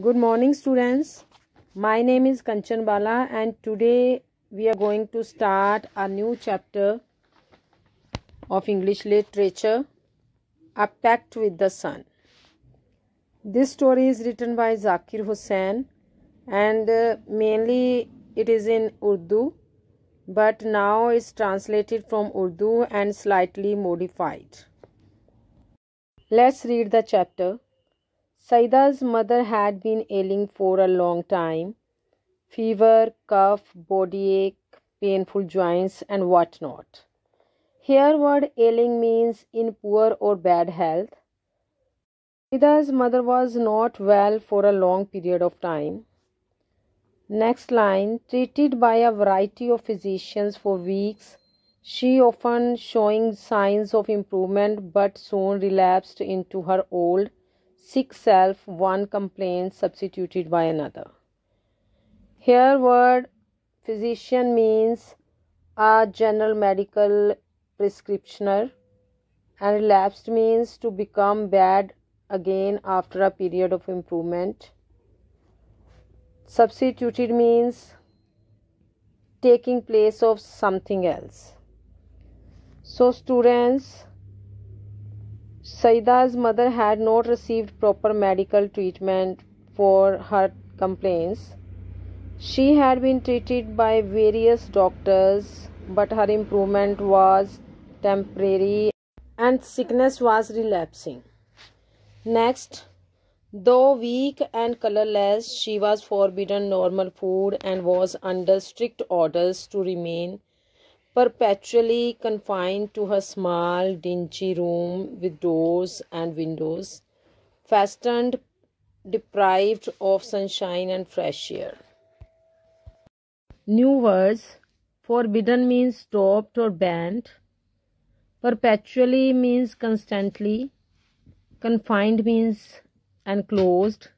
good morning students my name is kanchan bala and today we are going to start a new chapter of english literature a pact with the sun this story is written by zakir hussain and uh, mainly it is in urdu but now it's translated from urdu and slightly modified let's read the chapter Saida's mother had been ailing for a long time fever, cough, body ache, painful joints, and what not. Here, word ailing means in poor or bad health. Saida's mother was not well for a long period of time. Next line treated by a variety of physicians for weeks, she often showing signs of improvement but soon relapsed into her old six self one complaint substituted by another here word physician means a general medical prescriptioner and relapsed means to become bad again after a period of improvement substituted means taking place of something else so students Saida's mother had not received proper medical treatment for her complaints. She had been treated by various doctors, but her improvement was temporary and sickness was relapsing. Next, though weak and colorless, she was forbidden normal food and was under strict orders to remain perpetually confined to her small, dingy room with doors and windows fastened, deprived of sunshine and fresh air. New words forbidden means stopped or banned, perpetually means constantly, confined means enclosed,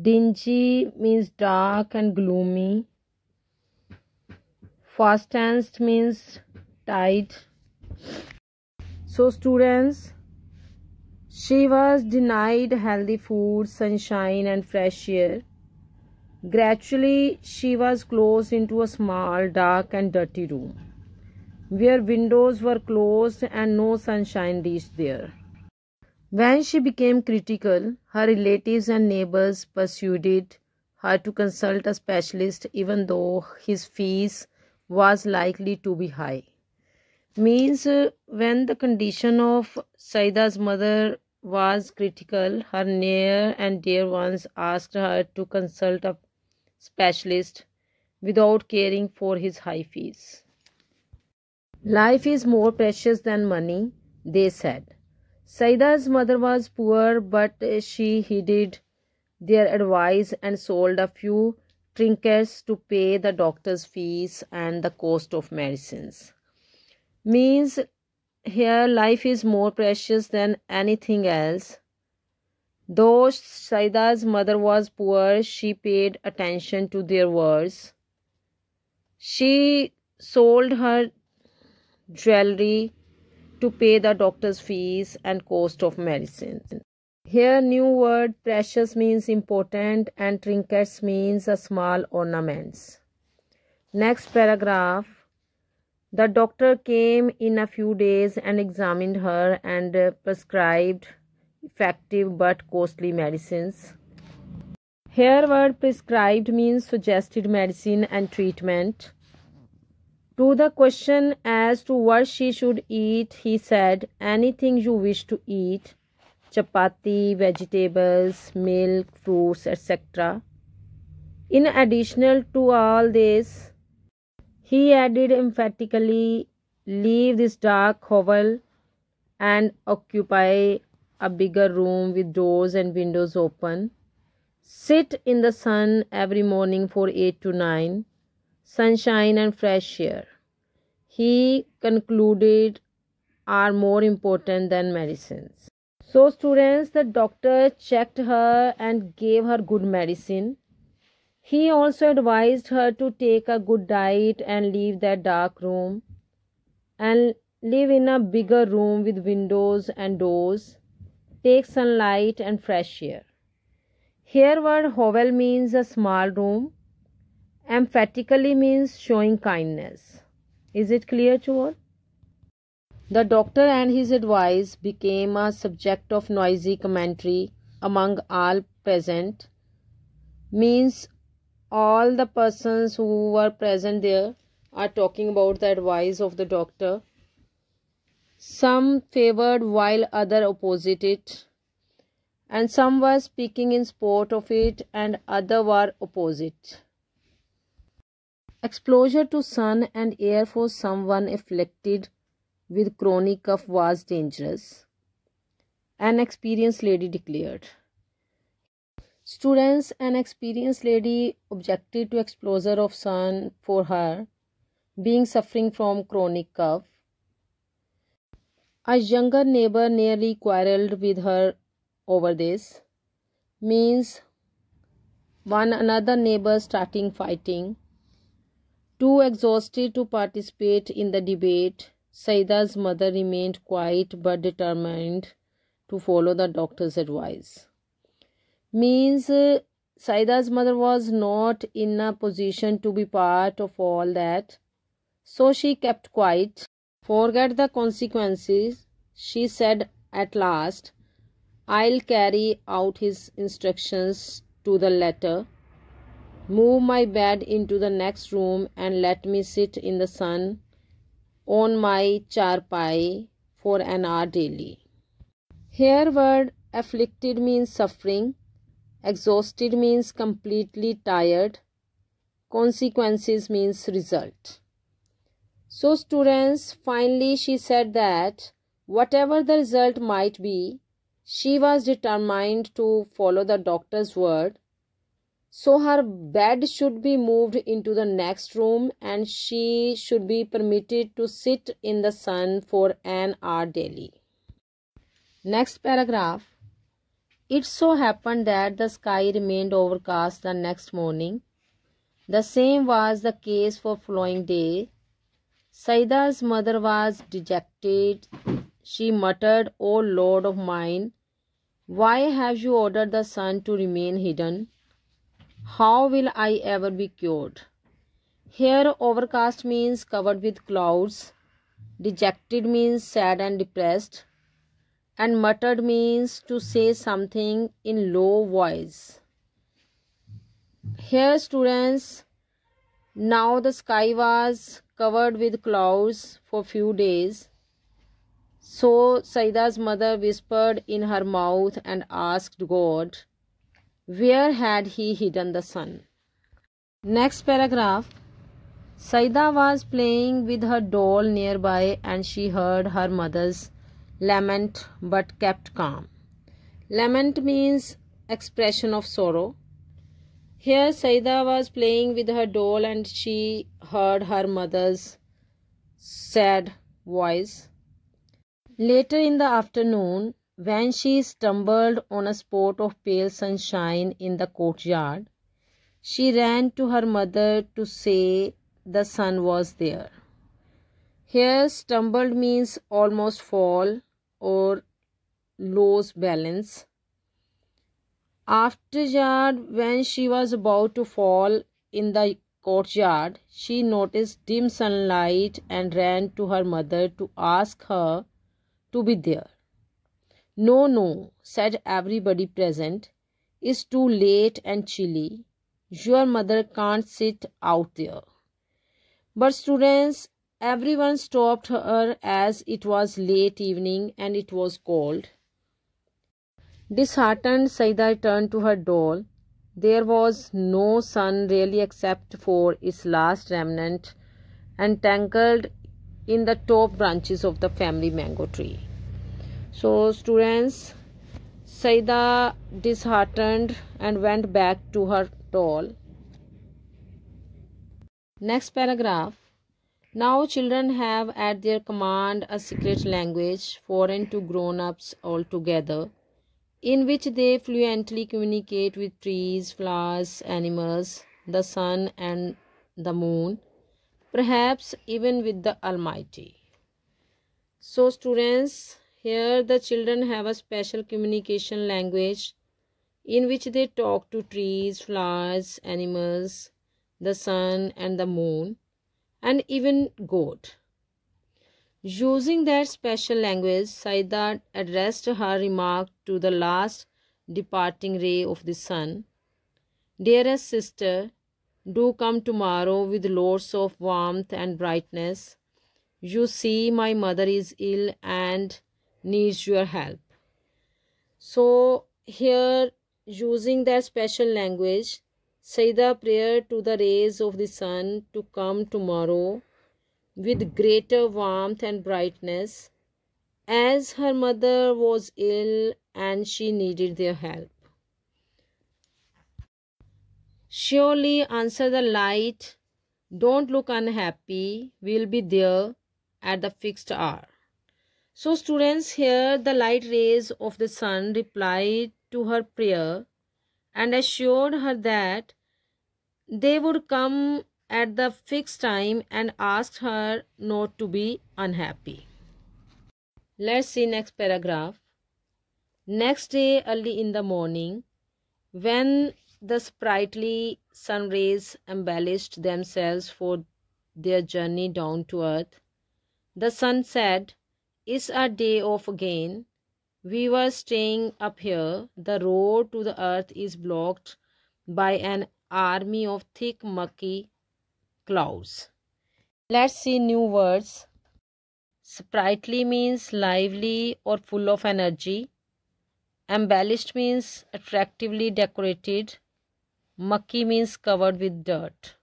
dingy means dark and gloomy first tense means tied so students she was denied healthy food sunshine and fresh air gradually she was closed into a small dark and dirty room where windows were closed and no sunshine reached there when she became critical, her relatives and neighbors persuaded her to consult a specialist, even though his fees was likely to be high means uh, when the condition of Saida's mother was critical her near and dear ones asked her to consult a specialist without caring for his high fees life is more precious than money they said Saida's mother was poor but she heeded their advice and sold a few trinkets to pay the doctor's fees and the cost of medicines. Means here life is more precious than anything else. Though Saida's mother was poor, she paid attention to their words. She sold her jewelry to pay the doctor's fees and cost of medicine. Here new word precious means important and trinkets means small ornaments. Next paragraph. The doctor came in a few days and examined her and uh, prescribed effective but costly medicines. Here word prescribed means suggested medicine and treatment. To the question as to what she should eat, he said, anything you wish to eat chapati, vegetables, milk, fruits, etc. In addition to all this, he added emphatically, leave this dark hovel and occupy a bigger room with doors and windows open. Sit in the sun every morning for 8 to 9, sunshine and fresh air. He concluded are more important than medicines. So students, the doctor checked her and gave her good medicine. He also advised her to take a good diet and leave that dark room and live in a bigger room with windows and doors. Take sunlight and fresh air. Here word hovel means a small room. Emphatically means showing kindness. Is it clear to all? The doctor and his advice became a subject of noisy commentary among all present, means all the persons who were present there are talking about the advice of the doctor. Some favored while other opposed it, and some were speaking in support of it and other were opposite. Exposure to sun and air for someone afflicted with chronic cough was dangerous, an experienced lady declared. Students, an experienced lady objected to exposure of sun for her being suffering from chronic cough. A younger neighbor nearly quarreled with her over this. Means one another neighbor starting fighting. Too exhausted to participate in the debate, Saida's mother remained quiet but determined to follow the doctor's advice. Means uh, Saida's mother was not in a position to be part of all that, so she kept quiet. Forget the consequences, she said at last. I'll carry out his instructions to the letter. Move my bed into the next room and let me sit in the sun on my charpai for an hour daily. Here, word afflicted means suffering, exhausted means completely tired, consequences means result. So, students, finally she said that whatever the result might be, she was determined to follow the doctor's word so her bed should be moved into the next room and she should be permitted to sit in the sun for an hour daily next paragraph it so happened that the sky remained overcast the next morning the same was the case for following day saida's mother was dejected she muttered o oh lord of mine why have you ordered the sun to remain hidden how will I ever be cured? Here, overcast means covered with clouds, dejected means sad and depressed, and muttered means to say something in low voice. Here, students, now the sky was covered with clouds for few days. So Saida's mother whispered in her mouth and asked God, where had he hidden the sun? Next paragraph Saida was playing with her doll nearby and she heard her mother's lament but kept calm. Lament means expression of sorrow. Here Saida was playing with her doll and she heard her mother's sad voice. Later in the afternoon, when she stumbled on a spot of pale sunshine in the courtyard, she ran to her mother to say the sun was there. Here, stumbled means almost fall or lose balance. After yard, when she was about to fall in the courtyard, she noticed dim sunlight and ran to her mother to ask her to be there. No, no, said everybody present. It's too late and chilly. Your mother can't sit out there. But students, everyone stopped her as it was late evening and it was cold. Disheartened, Saida turned to her doll. There was no sun really except for its last remnant entangled in the top branches of the family mango tree so students Saida disheartened and went back to her doll. Next paragraph. Now children have at their command a secret language foreign to grown-ups altogether in which they fluently communicate with trees, flowers, animals, the sun and the moon, perhaps even with the Almighty. So students, here, the children have a special communication language in which they talk to trees, flowers, animals, the sun, and the moon, and even goat. Using that special language, Saida addressed her remark to the last departing ray of the sun. Dearest sister, do come tomorrow with loads of warmth and brightness. You see, my mother is ill and needs your help so here using their special language Saida prayer to the rays of the sun to come tomorrow with greater warmth and brightness as her mother was ill and she needed their help. Surely answer the light. Don't look unhappy. We'll be there at the fixed hour. So students hear the light rays of the sun replied to her prayer and assured her that they would come at the fixed time and asked her not to be unhappy. Let's see next paragraph. Next day early in the morning when the sprightly sun rays embellished themselves for their journey down to earth, the sun said, is our day off again. We were staying up here. The road to the earth is blocked by an army of thick mucky clouds. Let's see new words. Sprightly means lively or full of energy. Embellished means attractively decorated. Mucky means covered with dirt.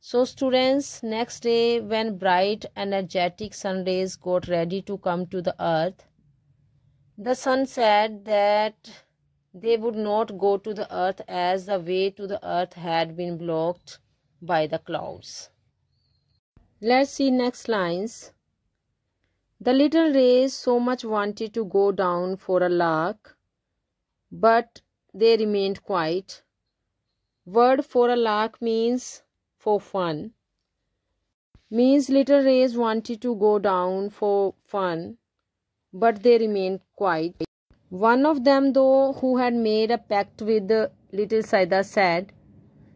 So students, next day when bright energetic sun rays got ready to come to the earth, the sun said that they would not go to the earth as the way to the earth had been blocked by the clouds. Let's see next lines. The little rays so much wanted to go down for a lark, but they remained quiet. Word for a lark means for fun. Means little rays wanted to go down for fun, but they remained quiet. One of them, though, who had made a pact with little Saida, said,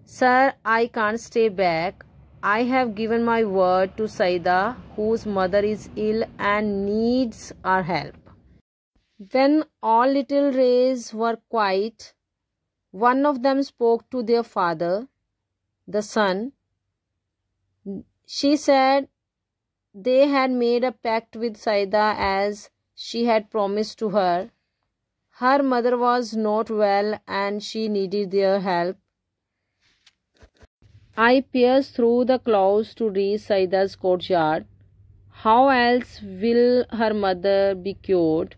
Sir, I can't stay back. I have given my word to Saida, whose mother is ill and needs our help. When all little rays were quiet, one of them spoke to their father the son, she said they had made a pact with Saida as she had promised to her. Her mother was not well and she needed their help. I pierced through the clouds to reach Saida's courtyard. How else will her mother be cured?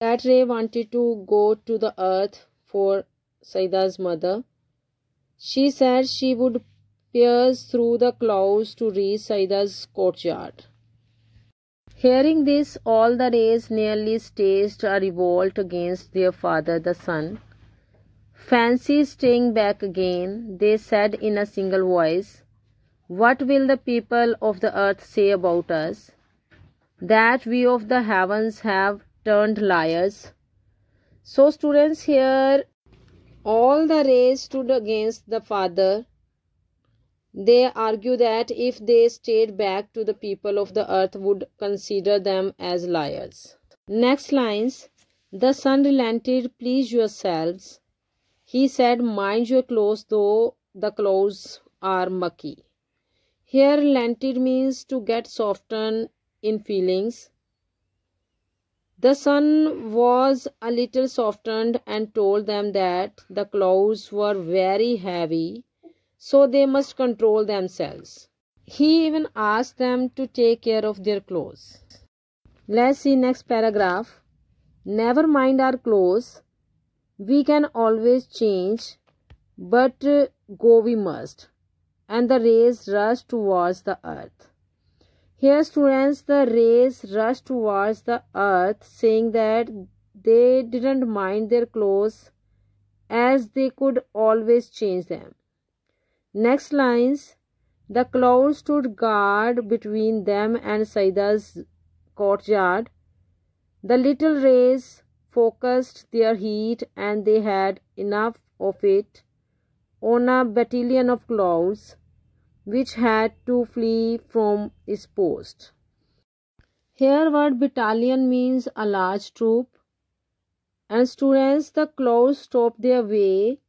That Ray wanted to go to the earth for Saida's mother. She said she would pierce through the clouds to reach Saida's courtyard. Hearing this, all the rays nearly staged a revolt against their father, the sun. Fancy staying back again, they said in a single voice. What will the people of the earth say about us? That we of the heavens have turned liars. So, students, here all the race stood against the father. They argue that if they stayed back to the people of the earth would consider them as liars. Next lines The son relented, please yourselves. He said, Mind your clothes, though the clothes are mucky. Here relented means to get softened in feelings. The sun was a little softened and told them that the clouds were very heavy, so they must control themselves. He even asked them to take care of their clothes. Let's see next paragraph. Never mind our clothes. We can always change, but go we must. And the rays rushed towards the earth. Here students, the rays rushed towards the earth saying that they didn't mind their clothes as they could always change them. Next lines, the clouds stood guard between them and Saida's courtyard. The little rays focused their heat and they had enough of it on a battalion of clouds which had to flee from its post. Here, word battalion means a large troop, and students the clouds stopped their way.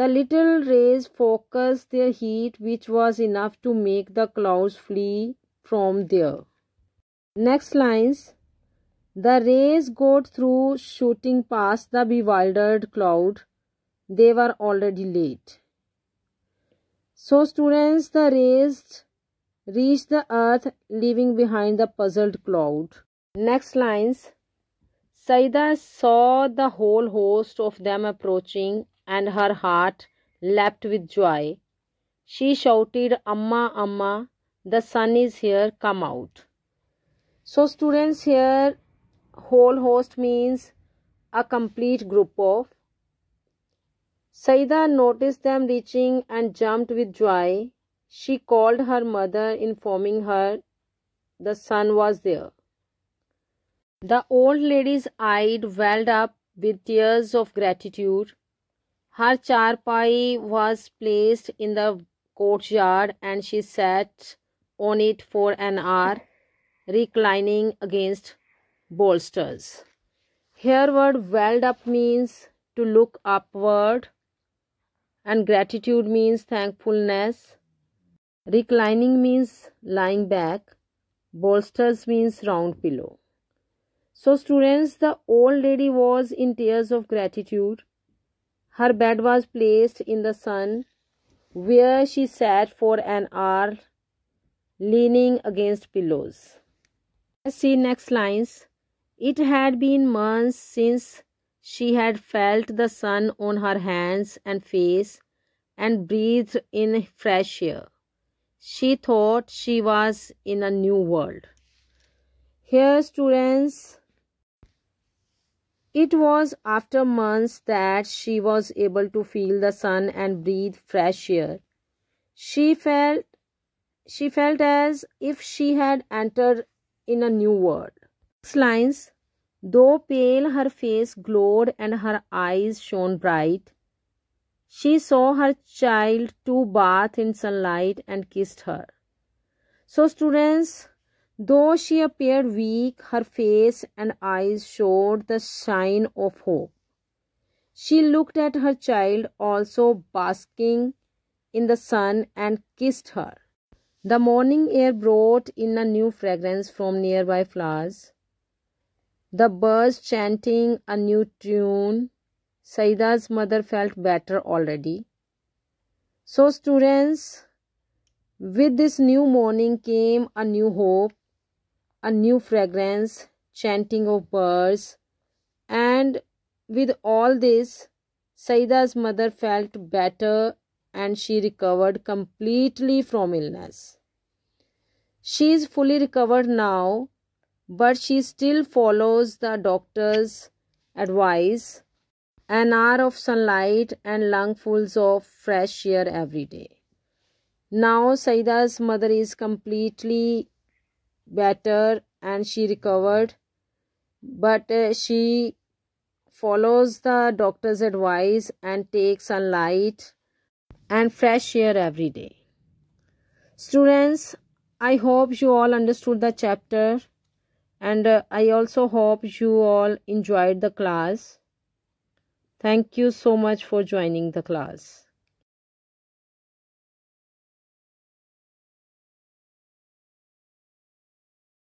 The little rays focused their heat, which was enough to make the clouds flee from there. Next lines The rays got through, shooting past the bewildered cloud. They were already late. So students, the rays reach the earth, leaving behind the puzzled cloud. Next lines. Saida saw the whole host of them approaching and her heart leapt with joy. She shouted, Amma, Amma, the sun is here, come out. So students here, whole host means a complete group of Saida noticed them reaching and jumped with joy. She called her mother, informing her the son was there. The old lady's eyes welled up with tears of gratitude. Her charpai was placed in the courtyard and she sat on it for an hour, reclining against bolsters. word welled up means to look upward and gratitude means thankfulness. Reclining means lying back. Bolsters means round pillow. So, students, the old lady was in tears of gratitude. Her bed was placed in the sun, where she sat for an hour, leaning against pillows. see next lines. It had been months since she had felt the sun on her hands and face and breathed in fresh air. She thought she was in a new world. Here, students, it was after months that she was able to feel the sun and breathe fresh air. She felt she felt as if she had entered in a new world. Six lines Though pale, her face glowed and her eyes shone bright. She saw her child to bathe in sunlight and kissed her. So, students, though she appeared weak, her face and eyes showed the shine of hope. She looked at her child, also basking in the sun, and kissed her. The morning air brought in a new fragrance from nearby flowers. The birds chanting a new tune. Saida's mother felt better already. So, students, with this new morning came a new hope, a new fragrance, chanting of birds, and with all this, Saida's mother felt better and she recovered completely from illness. She is fully recovered now but she still follows the doctor's advice an hour of sunlight and lungfuls of fresh air every day. Now Saida's mother is completely better and she recovered, but uh, she follows the doctor's advice and takes sunlight and fresh air every day. Students, I hope you all understood the chapter and uh, i also hope you all enjoyed the class thank you so much for joining the class